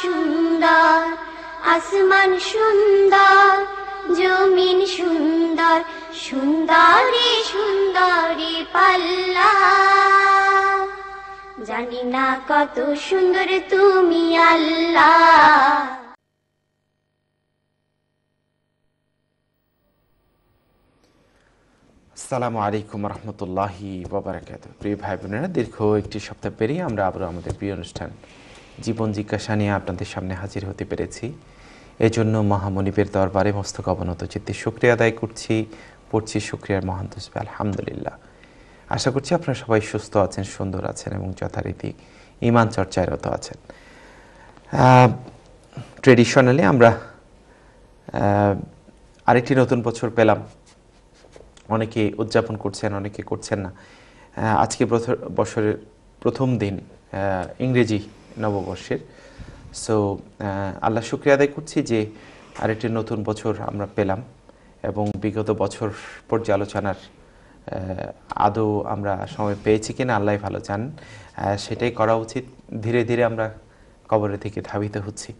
সুন্দর আসমান সুন্দর জমিন সুন্দর সুন্দরী সুন্দরী পাল্লা জানি না কত সুন্দর তুমি আল্লাহ আসসালামু আলাইকুম রহমতুল্লাহি বাবরাকাত প্রিয় ভাই বোনেরা দীর্ঘ একটি সপ্তাহ পেরিয়ে আমরা আবারও আমাদের প্রিয় অনুষ্ঠান জীবন জিজ্ঞাসা নিয়ে আপনাদের সামনে হাজির হতে পেরেছি এজন্য মহামনিবের দরবারে মস্তক অবনত চিত্তে শুক্রিয়া আদায় করছি পড়ছি শুক্রিয়ার মহান তসবে আলহামদুলিল্লাহ আশা করছি আপনারা সবাই সুস্থ আছেন সুন্দর আছেন এবং যথারীতি ইমান চর্চায়রত আছেন ট্রেডিশনালি আমরা আরেকটি নতুন বছর পেলাম অনেকে উদযাপন করছেন অনেকে করছেন না আজকে বছরের প্রথম দিন ইংরেজি নববর্ষের সো আল্লাহ শুক্রিয়া আদায় করছি যে আরেকটি নতুন বছর আমরা পেলাম এবং বিগত বছর পর্যালোচনার আদৌ আমরা সময় পেয়েছি কিনা আল্লাহ ভালো চান সেটাই করা উচিত ধীরে ধীরে আমরা কবরের থেকে ধাবিত হচ্ছি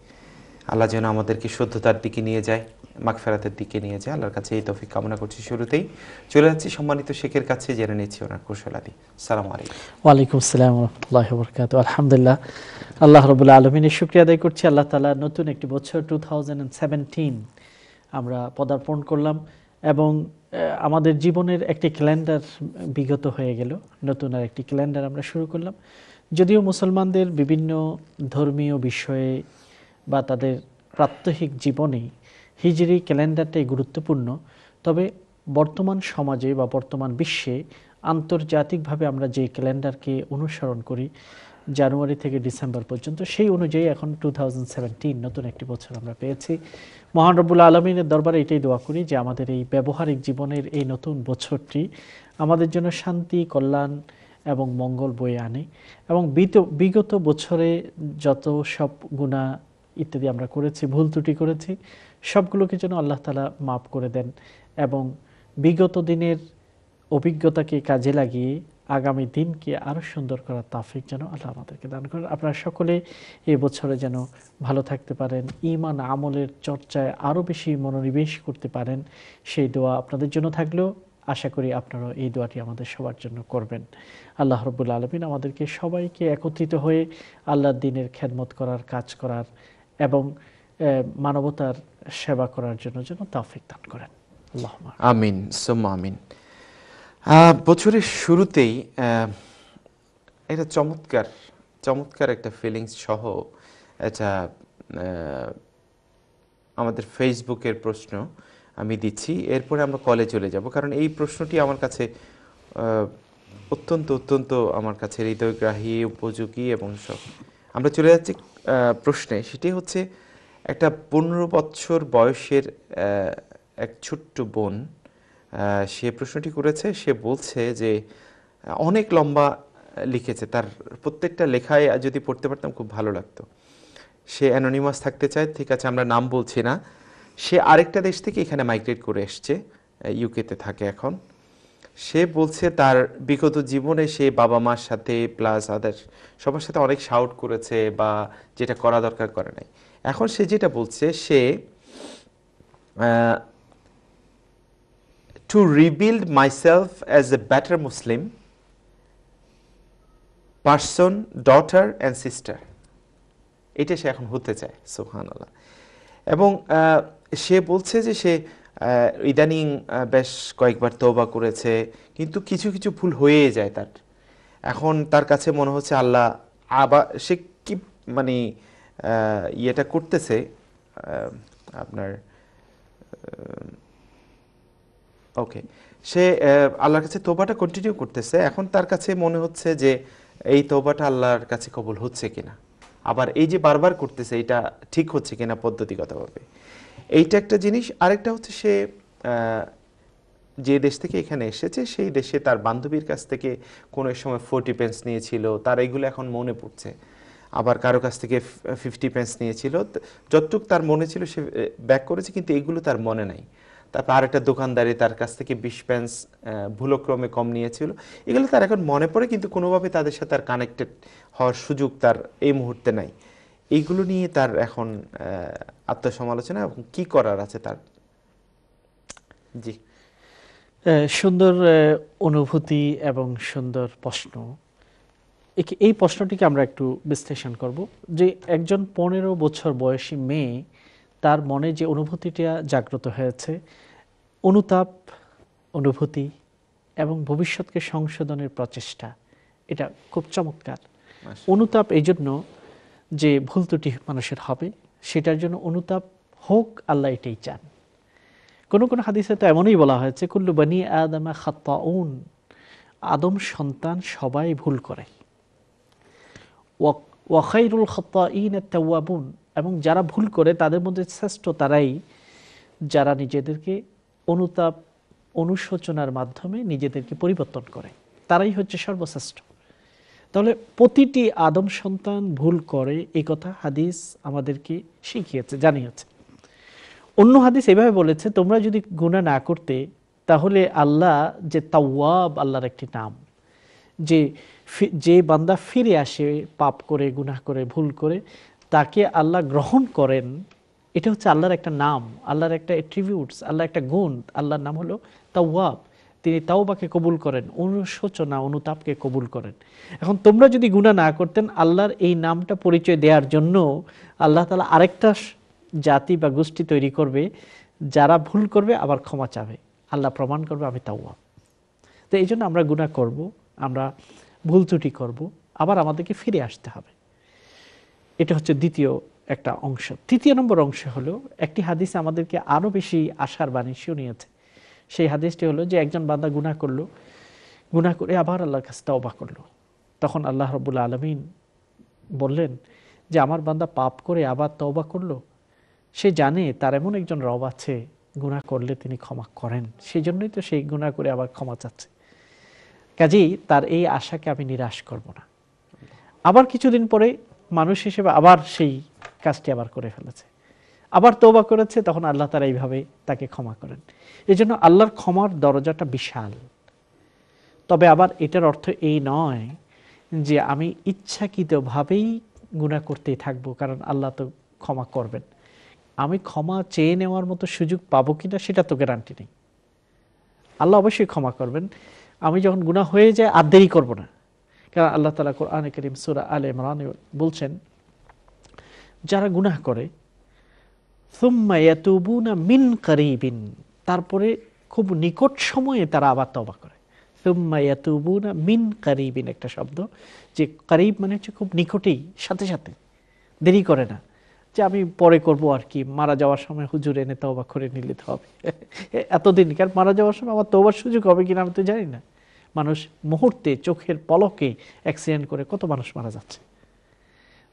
আল্লাহ যেন আমাদেরকে শুদ্ধতার দিকে নিয়ে যায় মাগফেরাতের দিকে নিয়ে যায় আল্লাহর কাছে এই তফিক কামনা করছি শুরুতেই চলে যাচ্ছি সম্মানিত শেখের কাছে জেনে নিচ্ছি ওনার কৌশল আদি সালাম আলাইকুম ওয়ালাইকুম আসসালাম রহমতুল্লাহ বরকাত আলহামদুলিল্লাহ আল্লাহ রবুল্লা আলমিনের শুক্রিয়া আদায় করছি আল্লাহ তালা নতুন একটি বছর টু আমরা পদার্পণ করলাম এবং আমাদের জীবনের একটি ক্যালেন্ডার বিগত হয়ে গেল নতুন আর একটি ক্যালেন্ডার আমরা শুরু করলাম যদিও মুসলমানদের বিভিন্ন ধর্মীয় বিষয়ে বা তাদের প্রাত্যহিক জীবনে হিজড়ি ক্যালেন্ডারটাই গুরুত্বপূর্ণ তবে বর্তমান সমাজে বা বর্তমান বিশ্বে আন্তর্জাতিকভাবে আমরা যে ক্যালেন্ডারকে অনুসরণ করি জানুয়ারি থেকে ডিসেম্বর পর্যন্ত সেই অনুযায়ী এখন টু নতুন একটি বছর আমরা পেয়েছি মহানরবুল আলমিনের দরবারে এটাই দোয়া করি যে আমাদের এই ব্যবহারিক জীবনের এই নতুন বছরটি আমাদের জন্য শান্তি কল্যাণ এবং মঙ্গল বয়ে আনে এবং বিগত বছরে যত সব গুণা ইত্যাদি আমরা করেছি ভুল ত্রুটি করেছি সবগুলোকে যেন আল্লাহ তালা মাফ করে দেন এবং বিগত দিনের অভিজ্ঞতাকে কাজে লাগিয়ে আগামী দিনকে আরও সুন্দর করার তাফিক যেন আল্লাহ আমাদেরকে দান করেন আপনারা সকলে এ বছরে যেন ভালো থাকতে পারেন ইমান আমলের চর্চায় আরও বেশি মনোনিবেশ করতে পারেন সেই দোয়া আপনাদের জন্য থাকলেও আশা করি আপনারা এই দোয়াটি আমাদের সবার জন্য করবেন আল্লাহ রবুল্লা আলমিন আমাদেরকে সবাইকে একত্রিত হয়ে আল্লাহ দিনের খেদমত করার কাজ করার এবং মানবতার সেবা করার জন্য যেন তাফিক দান করেন আমিন আমিন বছরের শুরুতেই এটা চমৎকার চমৎকার একটা ফিলিংস সহ এটা আমাদের ফেসবুকের প্রশ্ন আমি দিচ্ছি এরপরে আমরা কলে চলে যাব কারণ এই প্রশ্নটি আমার কাছে অত্যন্ত অত্যন্ত আমার কাছে হৃদয়গ্রাহী উপযোগী এবং সব আমরা চলে যাচ্ছি প্রশ্নে সেটি হচ্ছে একটা পনেরো বছর বয়সের এক ছোট্ট বোন সে প্রশ্নটি করেছে সে বলছে যে অনেক লম্বা লিখেছে তার প্রত্যেকটা লেখায় যদি পড়তে পারতাম খুব ভালো লাগতো সে অ্যানোনিমাস থাকতে চায় ঠিক আছে আমরা নাম বলছি না সে আরেকটা দেশ থেকে এখানে মাইগ্রেট করে এসছে ইউকেতে থাকে এখন সে বলছে তার বিগত জীবনে সে বাবা মার সাথে প্লাস আদার সবার সাথে অনেক শাউট করেছে বা যেটা করা দরকার করে নাই এখন সে যেটা বলছে সে to rebuild myself as a better Muslim person daughter and sister এটা সে এখন হতে চায় সোহান আল্লাহ এবং সে বলছে যে সে ইদানিং বেশ কয়েকবার তৌবা করেছে কিন্তু কিছু কিছু ভুল হয়ে যায় তার এখন তার কাছে মনে হচ্ছে আল্লাহ আবার সে কি মানে ইয়েটা করতেছে আপনার ওকে সে আল্লাহর কাছে তোবাটা কন্টিনিউ করতেছে এখন তার কাছে মনে হচ্ছে যে এই তোবাটা আল্লাহর কাছে কবল হচ্ছে কিনা আবার এই যে বারবার করতেছে এটা ঠিক হচ্ছে কিনা পদ্ধতিগতভাবে এইটা একটা জিনিস আরেকটা হচ্ছে সে যে দেশ থেকে এখানে এসেছে সেই দেশে তার বান্ধবীর কাছ থেকে কোনো এক সময় ফোর্টি পেন্স নিয়েছিল তার এগুলো এখন মনে পড়ছে আবার কারো কাছ থেকে ফিফটি পেন্স নিয়েছিল যতটুক তার মনে ছিল সে ব্যাক করেছে কিন্তু এগুলো তার মনে নাই তারপর আরেকটা দোকানদারি তার কাছ থেকে বিশ পেন্স ভুলক্রমে কম নিয়েছিল এগুলো তার এখন মনে পড়ে কিন্তু কোনোভাবে তাদের সাথে আর কানেক্টেড হওয়ার সুযোগ তার এই মুহূর্তে নাই এইগুলো নিয়ে তার এখন আত্মসমালোচনা এবং কি করার আছে তার জি সুন্দর অনুভূতি এবং সুন্দর প্রশ্ন এই প্রশ্নটিকে আমরা একটু বিশ্লেষণ করব যে একজন পনেরো বছর বয়সী মেয়ে তার মনে যে অনুভূতিটা জাগ্রত হয়েছে অনুতাপ অনুভূতি এবং ভবিষ্যৎকে সংশোধনের প্রচেষ্টা এটা খুব চমৎকার অনুতাপ এই জন্য যে ভুল ত্রুটি মানুষের হবে সেটার জন্য অনুতাপ হোক আল্লাহ এটাই চান কোনো কোনো হাদিসে তো এমনই বলা হয়েছে কুল্লু বানি আদামা আদম সন্তান সবাই ভুল করে ওয়াখাইরুল খত্তা ইন তাওয়াবুন এবং যারা ভুল করে তাদের মধ্যে শ্রেষ্ঠ তারাই যারা নিজেদেরকে অনুতাপ অনুশোচনার মাধ্যমে নিজেদেরকে পরিবর্তন করে তারাই হচ্ছে সর্বশ্রেষ্ঠ তাহলে প্রতিটি আদম সন্তান ভুল করে এ কথা হাদিস আমাদেরকে শিখিয়েছে জানিয়েছে অন্য হাদিস এভাবে বলেছে তোমরা যদি গুণা না করতে তাহলে আল্লাহ যে তাওয়াব আল্লাহর একটি নাম যে যে বান্দা ফিরে আসে পাপ করে গুনাহ করে ভুল করে তাকে আল্লাহ গ্রহণ করেন এটা হচ্ছে আল্লাহর একটা নাম আল্লাহর একটা অ্যাট্রিবিউটস আল্লাহর একটা গুণ আল্লাহর নাম হলো তাওয়াব তিনি তাওবাকে কবুল করেন অনুশোচনা অনুতাপকে কবুল করেন এখন তোমরা যদি গুণা না করতেন আল্লাহর এই নামটা পরিচয় দেওয়ার জন্য আল্লাহ তালা আরেকটা জাতি বা গোষ্ঠী তৈরি করবে যারা ভুল করবে আবার ক্ষমা চাবে আল্লাহ প্রমাণ করবে আমি তাওয়া তো এই জন্য আমরা গুণা করব আমরা ভুল ত্রুটি করব আবার আমাদেরকে ফিরে আসতে হবে এটা হচ্ছে দ্বিতীয় একটা অংশ তৃতীয় নম্বর অংশ হলো একটি হাদিস আমাদেরকে আরও বেশি আশার বাণী শুনিয়েছে সেই হাদিসটি হলো যে একজন বান্দা গুণা করলো গুণা করে আবার আল্লাহর কাছে তওবা করলো তখন আল্লাহ রব্বুল আলমিন বললেন যে আমার বান্দা পাপ করে আবার তওবা করলো সে জানে তার এমন একজন রব আছে গুণা করলে তিনি ক্ষমা করেন সেই জন্যই তো সেই গুণা করে আবার ক্ষমা চাচ্ছে কাজেই তার এই আশাকে আমি নিরাশ করব না আবার কিছুদিন পরে মানুষ হিসেবে আবার সেই কাজটি আবার করে ফেলেছে আবার তৌবা করেছে তখন আল্লাহ তারা এইভাবে তাকে ক্ষমা করেন এই জন্য আল্লাহর ক্ষমার দরজাটা বিশাল তবে আবার এটার অর্থ এই নয় যে আমি ইচ্ছাকৃতভাবেই গুণা করতে থাকবো কারণ আল্লাহ তো ক্ষমা করবেন আমি ক্ষমা চেয়ে নেওয়ার মতো সুযোগ পাবো কিনা সেটা তো গ্যারান্টি নেই আল্লাহ অবশ্যই ক্ষমা করবেন আমি যখন গুণা হয়ে যায় আর দেরি করবো না কারণ আল্লাহ তালা কোরআনে করিম সুরা আল ইমরান বলছেন যারা গুনাহ করে মিন করিবিন তারপরে খুব নিকট সময়ে তারা আবার তবা করে সুম্মায়াতুবুনা মিন করিবিন একটা শব্দ যে করিব মানে হচ্ছে খুব নিকটেই সাথে সাথে দেরি করে না যে আমি পরে করব আর কি মারা যাওয়ার সময় হুজুর এনে তবা করে নিলে তো হবে এতদিন কার মারা যাওয়ার সময় আমার তোবার সুযোগ হবে কিনা আমি তো জানি না মানুষ মুহূর্তে চোখের পলকে অ্যাক্সিডেন্ট করে কত মানুষ মারা যাচ্ছে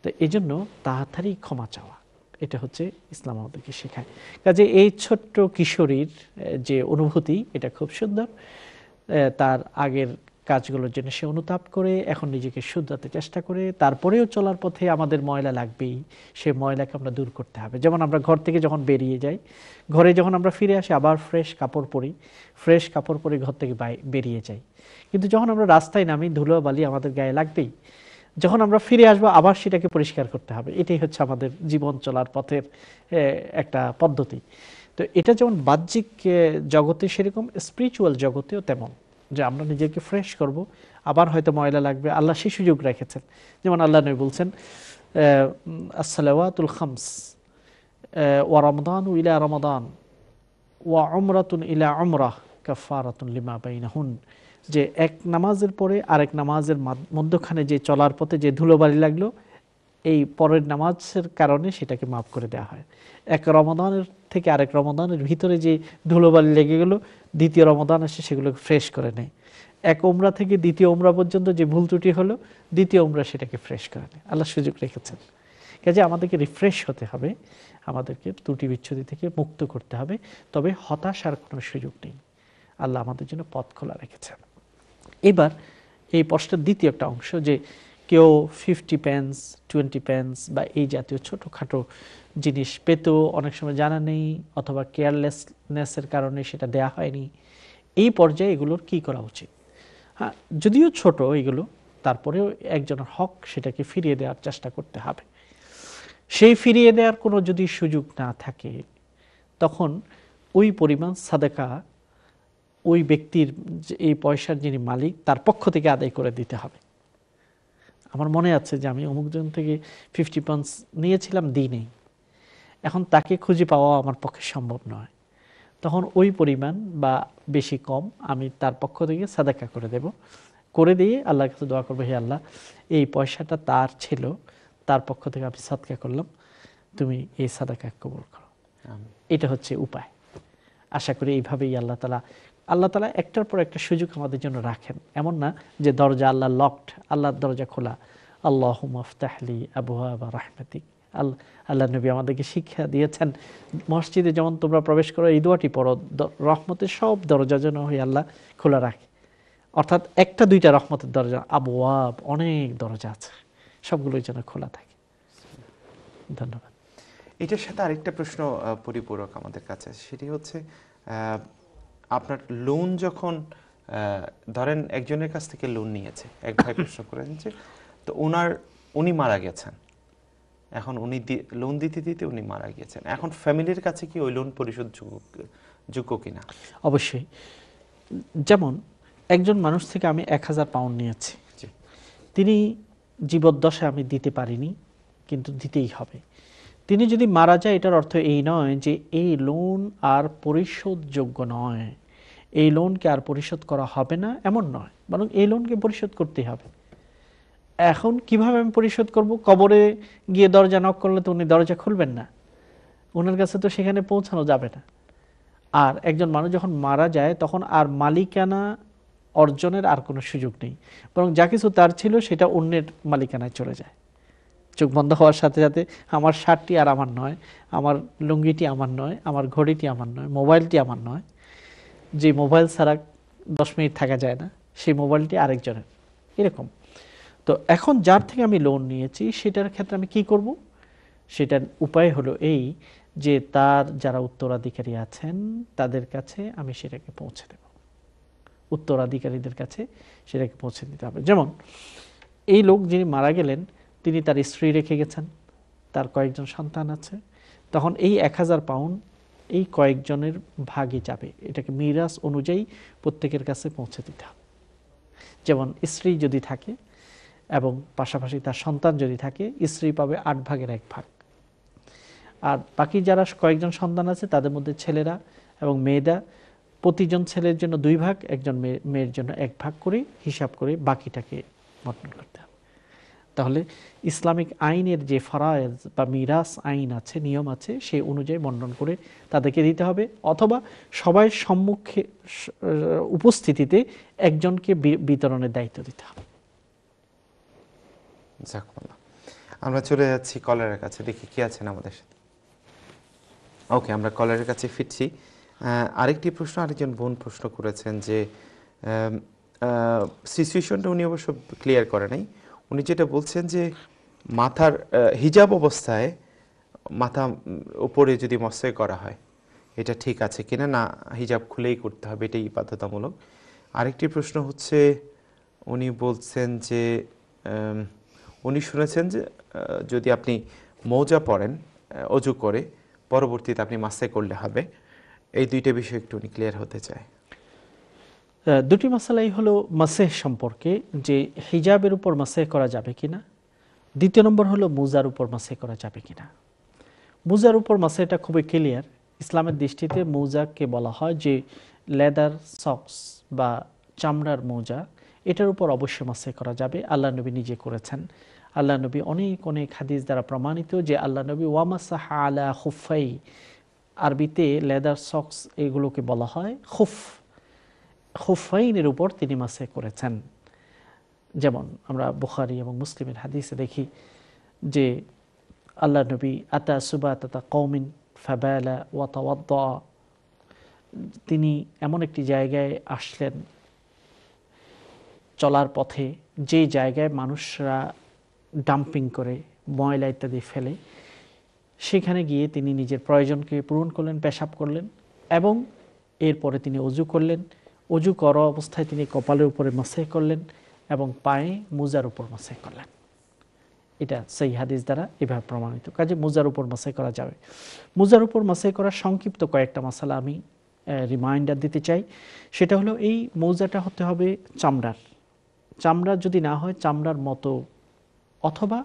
তো এজন্য তাড়াতাড়ি ক্ষমা চাওয়া এটা হচ্ছে ইসলাম আমাদেরকে শেখায় কাজে এই ছোট্ট কিশোরীর যে অনুভূতি এটা খুব সুন্দর তার আগের কাজগুলোর জন্য সে অনুতাপ করে এখন নিজেকে শুদ্ধাতে চেষ্টা করে তারপরেও চলার পথে আমাদের ময়লা লাগবেই সে ময়লাকে আমরা দূর করতে হবে যেমন আমরা ঘর থেকে যখন বেরিয়ে যাই ঘরে যখন আমরা ফিরে আসি আবার ফ্রেশ কাপড় পরি ফ্রেশ কাপড় পরে ঘর থেকে বেরিয়ে যাই কিন্তু যখন আমরা রাস্তায় নামি ধুলো বালি আমাদের গায়ে লাগবেই যখন আমরা ফিরে আসবো আবার সেটাকে পরিষ্কার করতে হবে এটাই হচ্ছে আমাদের জীবন চলার পথের একটা পদ্ধতি তো এটা যেমন বাহ্যিক জগতে সেরকম স্পিরিচুয়াল জগতেও তেমন যে আমরা নিজেকে ফ্রেশ করব আবার হয়তো ময়লা লাগবে আল্লাহ সেই সুযোগ রেখেছেন যেমন আল্লাহ নবী বলছেন আসসালাওয়াতুল খামস ও রমদান ইলা রমদান ওয়া অমরাতুন ইলা অমরাহ কাফারাতুন লিমা বাইনাহুন যে এক নামাজের পরে আরেক নামাজের মধ্যখানে যে চলার পথে যে ধুলোবালি লাগলো এই পরের নামাজের কারণে সেটাকে মাফ করে দেওয়া হয় এক রমদানের থেকে আরেক রমদানের ভিতরে যে ধুলোবালি লেগে গেল দ্বিতীয় রমদান এসে সেগুলোকে ফ্রেশ করে নেয় এক ওমরা থেকে দ্বিতীয় ওমরা পর্যন্ত যে ভুল ত্রুটি হলো দ্বিতীয় ওমরা সেটাকে ফ্রেশ করে নেয় আল্লাহ সুযোগ রেখেছেন কাজে আমাদেরকে রিফ্রেশ হতে হবে আমাদেরকে ত্রুটি বিচ্ছুতি থেকে মুক্ত করতে হবে তবে হতাশার কোনো সুযোগ নেই আল্লাহ আমাদের জন্য পথ খোলা রেখেছেন এবার এই প্রশ্নের দ্বিতীয় একটা অংশ যে কেউ ফিফটি পেন্স টোয়েন্টি পেন্স বা এই জাতীয় ছোটোখাটো জিনিস পেতেও অনেক সময় জানা নেই অথবা কেয়ারলেসনেসের কারণে সেটা দেয়া হয়নি এই পর্যায়ে এগুলোর কি করা উচিত হ্যাঁ যদিও ছোট এগুলো তারপরেও একজনের হক সেটাকে ফিরিয়ে দেওয়ার চেষ্টা করতে হবে সেই ফিরিয়ে দেওয়ার কোনো যদি সুযোগ না থাকে তখন ওই পরিমাণ সাদেকা ওই ব্যক্তির এই পয়সার যিনি মালিক তার পক্ষ থেকে আদায় করে দিতে হবে আমার মনে আছে যে আমি অমুকজন থেকে ফিফটি পান্স নিয়েছিলাম দিই নেই এখন তাকে খুঁজে পাওয়া আমার পক্ষে সম্ভব নয় তখন ওই পরিমাণ বা বেশি কম আমি তার পক্ষ থেকে সাদাক্ষা করে দেব করে দিয়ে আল্লাহর কাছে দোয়া করবো হে আল্লাহ এই পয়সাটা তার ছিল তার পক্ষ থেকে আমি সাদকা করলাম তুমি এই সাদাকা কবর করো এটা হচ্ছে উপায় আশা করি এইভাবেই আল্লাহ তালা আল্লাহ তালা একটার পর একটা সুযোগ আমাদের জন্য রাখেন এমন না যে দরজা আল্লাহ লকড আল্লাহর দরজা খোলা আল্লাহ মফতাহলি আবহাওয়া রাহমাতিক আল্লাহ আল্লাহ নবী আমাদেরকে শিক্ষা দিয়েছেন মসজিদে যেমন তোমরা প্রবেশ করো এই পড়ো রহমতের সব দরজা যেন হয়ে আল্লাহ খোলা রাখে অর্থাৎ একটা দুইটা রহমতের দরজা আব অনেক দরজা আছে সবগুলোই যেন খোলা থাকে ধন্যবাদ এটার সাথে আরেকটা প্রশ্ন পরিপূরক আমাদের কাছে সেটি হচ্ছে আপনার লোন যখন ধরেন একজনের কাছ থেকে লোন নিয়েছে এক ভাই প্রশ্ন করেছে তো ওনার উনি মারা গেছেন এখন উনি লোন দিতে দিতে উনি মারা গিয়েছেন এখন ফ্যামিলির কাছে কি ওই লোন পরিশোধ যোগ্য কিনা অবশ্যই যেমন একজন মানুষ থেকে আমি এক হাজার পাউন্ড নিয়েছি তিনি জীবদ্দশায় আমি দিতে পারিনি কিন্তু দিতেই হবে তিনি যদি মারা যায় এটার অর্থ এই নয় যে এই লোন আর পরিশোধযোগ্য নয় এই লোনকে আর পরিশোধ করা হবে না এমন নয় বরং এই লোনকে পরিশোধ করতে হবে এখন কিভাবে আমি পরিশোধ করব কবরে গিয়ে দরজা নক করলে তো উনি দরজা খুলবেন না ওনার কাছে তো সেখানে পৌঁছানো যাবে না আর একজন মানুষ যখন মারা যায় তখন আর মালিকানা অর্জনের আর কোনো সুযোগ নেই বরং যা কিছু তার ছিল সেটা অন্যের মালিকানায় চলে যায় চোখ বন্ধ হওয়ার সাথে সাথে আমার শার্টটি আর আমার নয় আমার লুঙ্গিটি আমার নয় আমার ঘড়িটি আমার নয় মোবাইলটি আমার নয় যে মোবাইল ছাড়া দশ মিনিট থাকা যায় না সেই মোবাইলটি আরেকজনের এরকম তো এখন যার থেকে আমি লোন নিয়েছি সেটার ক্ষেত্রে আমি কি করব সেটার উপায় হলো এই যে তার যারা উত্তরাধিকারী আছেন তাদের কাছে আমি সেটাকে পৌঁছে দেব উত্তরাধিকারীদের কাছে সেটাকে পৌঁছে দিতে হবে যেমন এই লোক যিনি মারা গেলেন তিনি তার স্ত্রী রেখে গেছেন তার কয়েকজন সন্তান আছে তখন এই এক হাজার পাউন্ড এই কয়েকজনের ভাগে যাবে এটাকে মিরাজ অনুযায়ী প্রত্যেকের কাছে পৌঁছে দিতে হবে যেমন স্ত্রী যদি থাকে এবং পাশাপাশি তার সন্তান যদি থাকে স্ত্রী পাবে আট ভাগের এক ভাগ আর বাকি যারা কয়েকজন সন্তান আছে তাদের মধ্যে ছেলেরা এবং মেয়েরা প্রতিজন ছেলের জন্য দুই ভাগ একজন মেয়ের জন্য এক ভাগ করে হিসাব করে বাকিটাকে বন্টন করতে হবে তাহলে ইসলামিক আইনের যে ফরায়েজ বা মিরাস আইন আছে নিয়ম আছে সেই অনুযায়ী বন্টন করে তাদেরকে দিতে হবে অথবা সবাই সম্মুখে উপস্থিতিতে একজনকে বিতরণের দায়িত্ব দিতে হবে আমরা চলে যাচ্ছি কলারের কাছে দেখি কি আছেন আমাদের সাথে ওকে আমরা কলারের কাছে ফিরছি আরেকটি প্রশ্ন আরেকজন বোন প্রশ্ন করেছেন যে সিচুয়েশনটা উনি অবশ্য ক্লিয়ার করে নাই উনি যেটা বলছেন যে মাথার হিজাব অবস্থায় মাথা উপরে যদি মস্তায় করা হয় এটা ঠিক আছে কিনা না হিজাব খুলেই করতে হবে এটাই বাধ্যতামূলক আরেকটি প্রশ্ন হচ্ছে উনি বলছেন যে উনি শুনেছেন যে যদি আপনি মৌজা পড়েন অজু করে পরবর্তীতে আপনি মাসে করলে হবে এই দুইটা বিষয় একটু উনি ক্লিয়ার হতে চায় দুটি মাসালাই হলো মাসেহ সম্পর্কে যে হিজাবের উপর মাসেহ করা যাবে কি না দ্বিতীয় নম্বর হলো মুজার উপর মাসেহ করা যাবে কি না মুজার উপর মাসেহটা খুবই ক্লিয়ার ইসলামের দৃষ্টিতে মৌজাকে বলা হয় যে লেদার সক্স বা চামড়ার মৌজা এটার উপর অবশ্যই মাসেহ করা যাবে আল্লাহ নবী নিজে করেছেন আল্লাহ নবী অনেক অনেক হাদিস দ্বারা প্রমাণিত যে আল্লাহ নবী ওয়ামাসাহ আলা হুফাই আরবিতে লেদার সক্স এগুলোকে বলা হয় খুফ হুফাইনের উপর তিনি মাসে করেছেন যেমন আমরা বুখারি এবং মুসলিমের হাদিসে দেখি যে আল্লাহ নবী আতা সুবা তাতা কৌমিন ফাবালা ওয়াত তিনি এমন একটি জায়গায় আসলেন চলার পথে যে জায়গায় মানুষরা ডাম্পিং করে ময়লা ইত্যাদি ফেলে সেখানে গিয়ে তিনি নিজের প্রয়োজনকে পূরণ করলেন পেশাব করলেন এবং এরপরে তিনি অজু করলেন অজু করা অবস্থায় তিনি কপালের উপরে মাসাই করলেন এবং পায়ে মোজার উপর মাসাই করলেন এটা সেই হাদিস দ্বারা এভাবে প্রমাণিত কাজে মোজার উপর মাসাই করা যাবে মোজার উপর মাসাই করার সংক্ষিপ্ত কয়েকটা মশালা আমি রিমাইন্ডার দিতে চাই সেটা হলো এই মৌজাটা হতে হবে চামড়ার চামড়ার যদি না হয় চামড়ার মতো অথবা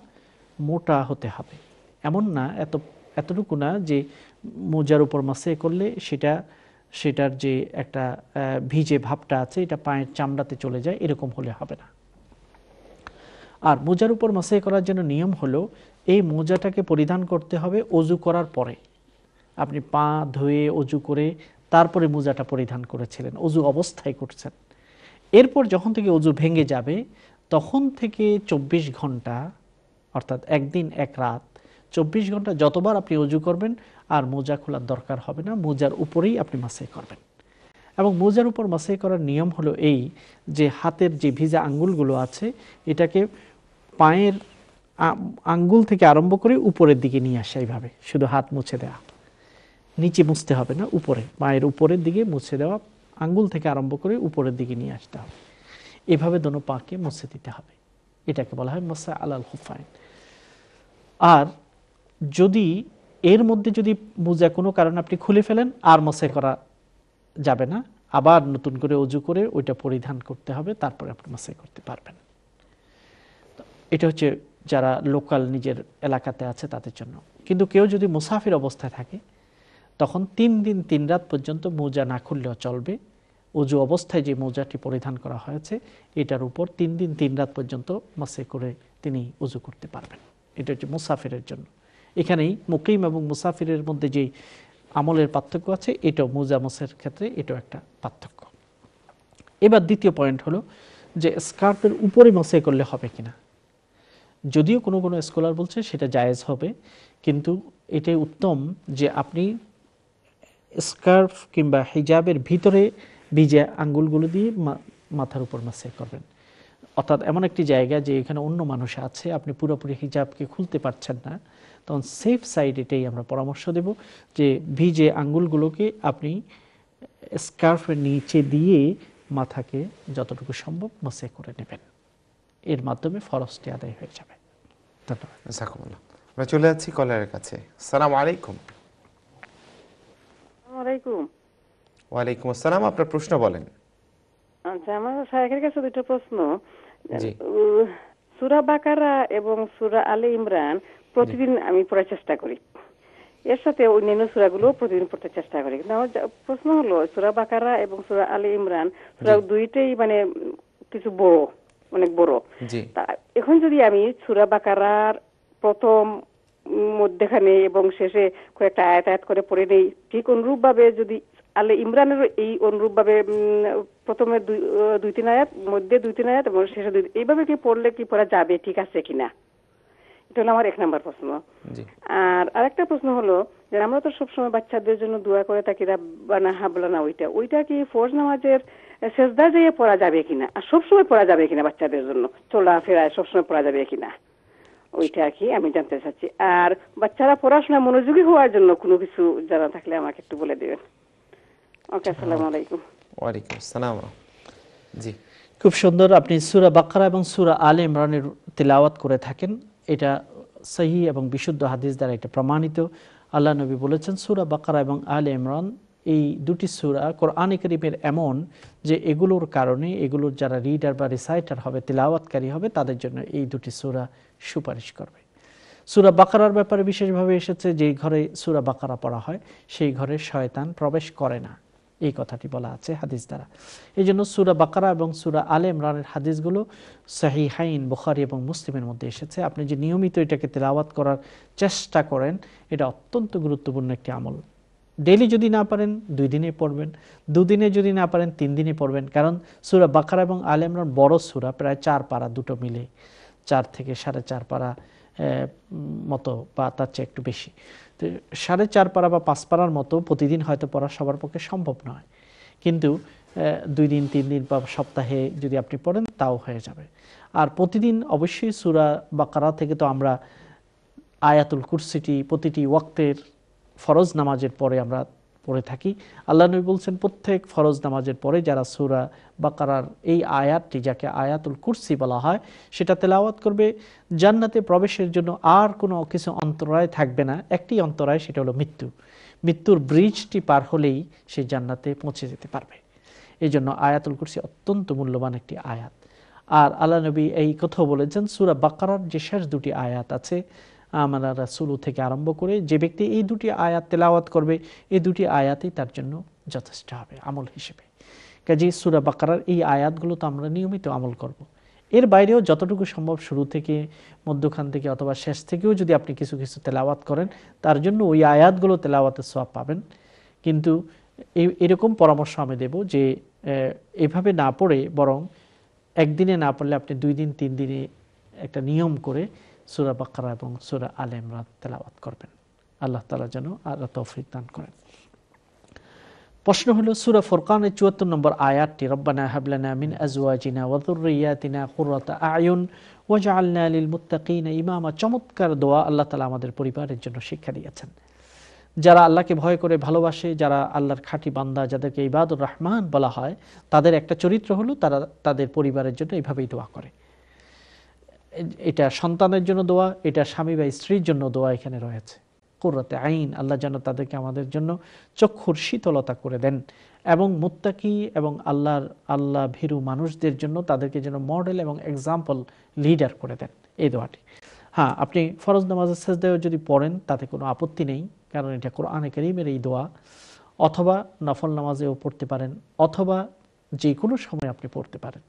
মোটা হতে হবে এমন না এত এতটুকু না যে মোজার উপর মাসে করলে সেটা সেটার যে একটা ভিজে ভাবটা আছে এটা পায়ের চামড়াতে চলে যায় এরকম হলে হবে না আর মোজার উপর মাসাই করার জন্য নিয়ম হলো এই মোজাটাকে পরিধান করতে হবে অজু করার পরে আপনি পা ধুয়ে অজু করে তারপরে মোজাটা পরিধান করেছিলেন অজু অবস্থায় করছেন এরপর যখন থেকে অজু ভেঙে যাবে তখন থেকে ২৪ ঘন্টা অর্থাৎ একদিন এক রাত চব্বিশ ঘন্টা যতবার আপনি অজু করবেন আর মোজা খোলার দরকার হবে না মোজার উপরেই আপনি মাসাই করবেন এবং মোজার উপর মাসাই করার নিয়ম হলো এই যে হাতের যে ভিজা আঙ্গুলগুলো আছে এটাকে পায়ের আঙ্গুল থেকে আরম্ভ করে উপরের দিকে নিয়ে আসা এইভাবে শুধু হাত মুছে দেওয়া নিচে মুছতে হবে না উপরে পায়ের উপরের দিকে মুছে দেওয়া আঙ্গুল থেকে আরম্ভ করে উপরের দিকে নিয়ে আসতে হবে এভাবে দোনো পাকে মুছে দিতে হবে এটাকে বলা হয় মাসা আলাল হুফাইন আর যদি এর মধ্যে যদি মোজা কোনো কারণে আপনি খুলে ফেলেন আর মশাই করা যাবে না আবার নতুন করে অজু করে ওইটা পরিধান করতে হবে তারপরে আপনি মশাই করতে পারবেন এটা হচ্ছে যারা লোকাল নিজের এলাকাতে আছে তাদের জন্য কিন্তু কেউ যদি মুসাফির অবস্থায় থাকে তখন তিন দিন তিন রাত পর্যন্ত মোজা না খুললেও চলবে অজু অবস্থায় যে মোজাটি পরিধান করা হয়েছে এটার উপর তিন দিন তিন রাত পর্যন্ত মাসে করে তিনি উজু করতে পারবেন এটা হচ্ছে মুসাফিরের জন্য এখানেই মুকিম এবং মুসাফিরের মধ্যে যে আমলের পার্থক্য আছে এটাও মুজামসের ক্ষেত্রে এটাও একটা পার্থক্য এবার দ্বিতীয় পয়েন্ট হলো যে স্কার্ফের উপরে মশাই করলে হবে কিনা যদিও কোনো কোনো স্কলার বলছে সেটা জায়েজ হবে কিন্তু এটাই উত্তম যে আপনি স্কার্ফ কিংবা হিজাবের ভিতরে ভিজে আঙ্গুলগুলো দিয়ে মাথার উপর মাসে করবেন অর্থাৎ এমন একটি জায়গা যে এখানে অন্য মানুষ আছে আপনি পুরোপুরি হিজাবকে খুলতে পারছেন না তখন সেফ সাইড এটাই আমরা পরামর্শ দেব যে ভিজে আঙ্গুলগুলোকে আপনি স্কার্ফের নিচে দিয়ে মাথাকে যতটুকু সম্ভব মশে করে নেবেন এর মাধ্যমে ফরসটি আদায় হয়ে যাবে ধন্যবাদ চলে যাচ্ছি কাছে সালাম আলাইকুম আসসালাম আপনার প্রশ্ন বলেন আচ্ছা আমার কাছে প্রশ্ন বাকারা এবং সুরা আলী ইমরান প্রতিদিন আমি পড়ার চেষ্টা করি এর সাথে অন্যান্য সুরাগুলো প্রতিদিন পড়তে চেষ্টা করি কিন্তু আমার প্রশ্ন হলো সুরা বাকারা এবং সুরা আলী ইমরান সুরা দুইটাই মানে কিছু বড় অনেক বড় এখন যদি আমি সুরা বাকারার প্রথম মধ্যেখানে এবং শেষে কয়েকটা আয়াত আয়াত করে পড়ে নেই ঠিক অনুরূপ ভাবে যদি আলে ইমরানের এই অনুরূপ ভাবে প্রথমে দুই তিন আয়াত মধ্যে দুই তিন আয়াত এবং শেষে দুই এইভাবে কি পড়লে কি পড়া যাবে ঠিক আছে কিনা এটা হলো আমার এক নাম্বার প্রশ্ন আর আরেকটা প্রশ্ন হলো যে আমরা তো সবসময় বাচ্চাদের জন্য দোয়া করে থাকি রাব্বানা হাবলানা হ্যাঁ, ওইটা ওইটা কি নামাজের যেয়ে পড়া যাবে কিনা আর সবসময় পড়া যাবে কিনা বাচ্চাদের জন্য সবসময় পড়া যাবে কিনা ওইটা কি আমি জানতে চাচ্ছি আর বাচ্চারা পড়াশোনা মনোযোগী হওয়ার জন্য কোনো কিছু জানা থাকলে আমাকে একটু বলে দেবেন ওকে আসসালাম হ্যাঁ। আলাইকুম ওয়ালাইকুম আসসালাম জি খুব সুন্দর আপনি সুরা বাকারা এবং সুরা আলে ইমরানের তেলাওয়াত করে থাকেন এটা সহি এবং বিশুদ্ধ হাদিস দ্বারা এটা প্রমাণিত আল্লাহ নবী বলেছেন সুরা বাকারা এবং আল ইমরান এই দুটি সুরা কোরআনে করিমের এমন যে এগুলোর কারণে এগুলোর যারা রিডার বা রিসাইটার হবে তিলাওয়াতকারী হবে তাদের জন্য এই দুটি সুরা সুপারিশ করবে সুরা বাকারার ব্যাপারে বিশেষভাবে এসেছে যে ঘরে সুরা বাকারা পড়া হয় সেই ঘরে শয়তান প্রবেশ করে না এই কথাটি বলা আছে হাদিস দ্বারা এই জন্য সুরা বাকারা এবং সুরা আলে ইমরানের হাদিসগুলো হাইন বুখারি এবং মুসলিমের মধ্যে এসেছে আপনি যে নিয়মিত এটাকে তেলাওয়াত করার চেষ্টা করেন এটা অত্যন্ত গুরুত্বপূর্ণ একটি আমল ডেলি যদি না পারেন দুই দিনে পড়বেন দুদিনে যদি না পারেন তিন দিনে পড়বেন কারণ সুরা বাকারা এবং আলে ইমরান বড় সুরা প্রায় চার পারা দুটো মিলে চার থেকে সাড়ে চার পারা মতো বা তার চেয়ে একটু বেশি সাড়ে চার পারা বা পাঁচ পারার মতো প্রতিদিন হয়তো পড়া সবার পক্ষে সম্ভব নয় কিন্তু দুই দিন তিন দিন বা সপ্তাহে যদি আপনি পড়েন তাও হয়ে যাবে আর প্রতিদিন অবশ্যই সুরা বা কারা থেকে তো আমরা আয়াতুল কুরসিটি প্রতিটি ওয়াক্তের ফরজ নামাজের পরে আমরা পড়ে থাকি আল্লাহ নবী বলছেন প্রত্যেক ফরজ নামাজের পরে যারা সুরা বাকারার এই আয়াতটি যাকে আয়াতুল কুরসি বলা হয় সেটা তেলাওয়াত করবে জান্নাতে প্রবেশের জন্য আর কোনো কিছু অন্তরায় থাকবে না একটি অন্তরায় সেটা হলো মৃত্যু মৃত্যুর ব্রিজটি পার হলেই সে জান্নাতে পৌঁছে যেতে পারবে এই জন্য আয়াতুল কুরসি অত্যন্ত মূল্যবান একটি আয়াত আর আল্লাহ নবী এই কথাও বলেছেন সুরা বাকারার যে শেষ দুটি আয়াত আছে আমরা রাসুলু থেকে আরম্ভ করে যে ব্যক্তি এই দুটি আয়াত তেলাওয়াত করবে এই দুটি আয়াতই তার জন্য যথেষ্ট হবে আমল হিসেবে কাজে সুরা বাকারার এই আয়াতগুলো তো আমরা নিয়মিত আমল করব। এর বাইরেও যতটুকু সম্ভব শুরু থেকে মধ্যখান থেকে অথবা শেষ থেকেও যদি আপনি কিছু কিছু তেলাওয়াত করেন তার জন্য ওই আয়াতগুলো তেলাওয়াতের সব পাবেন কিন্তু এরকম পরামর্শ আমি দেব যে এভাবে না পড়ে বরং একদিনে না পড়লে আপনি দুই দিন তিন দিনে একটা নিয়ম করে সুরা বাকরা এবং সুরা আল ইমরান তেলাওয়াত করবেন আল্লাহ তালা যেন আল্লাহ তৌফিক দান করেন প্রশ্ন হলো সুরা ফোরকানের চুয়াত্তর নম্বর আয়াতটি রব্বানা হাবলানা মিন আজওয়াজিনা ওয়াদুরিয়াতিনা কুররাতা আয়ুন ওয়াজআলনা লিল মুত্তাকিনা ইমামা চমৎকার দোয়া আল্লাহ তাআলা আমাদের পরিবারের জন্য শিক্ষা দিয়েছেন যারা আল্লাহকে ভয় করে ভালোবাসে যারা আল্লাহর খাঁটি বান্দা যাদেরকে ইবাদুর রহমান বলা হয় তাদের একটা চরিত্র হলো তারা তাদের পরিবারের জন্য এইভাবেই দোয়া করে এটা সন্তানের জন্য দোয়া এটা স্বামী বা স্ত্রীর জন্য দোয়া এখানে রয়েছে কোররাতে আইন আল্লাহ যেন তাদেরকে আমাদের জন্য চক্ষুর শীতলতা করে দেন এবং মুত্তাকি এবং আল্লাহর আল্লাহ ভীরু মানুষদের জন্য তাদেরকে যেন মডেল এবং এক্সাম্পল লিডার করে দেন এই দোয়াটি হ্যাঁ আপনি ফরজ নামাজের সেজদায়ও যদি পড়েন তাতে কোনো আপত্তি নেই কারণ এটা কোরআনে করিমের এই দোয়া অথবা নফল নামাজেও পড়তে পারেন অথবা যে কোনো সময় আপনি পড়তে পারেন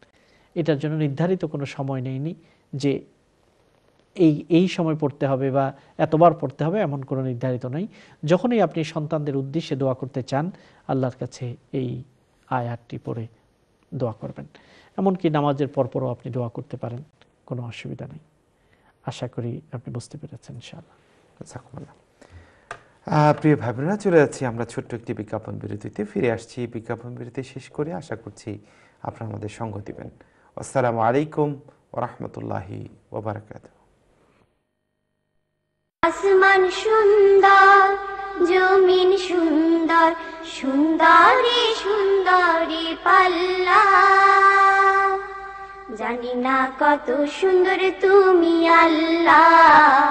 এটার জন্য নির্ধারিত কোনো সময় নেইনি যে এই এই সময় পড়তে হবে বা এতবার পড়তে হবে এমন কোনো নির্ধারিত নেই যখনই আপনি সন্তানদের উদ্দেশ্যে দোয়া করতে চান আল্লাহর কাছে এই আয়াতটি পড়ে দোয়া করবেন এমনকি নামাজের পরপরও আপনি দোয়া করতে পারেন কোনো অসুবিধা নেই আশা করি আপনি বুঝতে পেরেছেন ইনশাআল্লাহ প্রিয় ভাইবোনেরা চলে যাচ্ছি আমরা ছোট্ট একটি বিজ্ঞাপন বিরতিতে ফিরে আসছি বিজ্ঞাপন বিরতি শেষ করে আশা করছি আপনারা আমাদের সঙ্গ দিবেন আসসালামু আলাইকুম রহমতুল্লাহ ওবরকাত আসমান সুন্দর জমিন সুন্দর সুন্দরী সুন্দরী পাল্লা জানি না কত সুন্দর তুমি আল্লাহ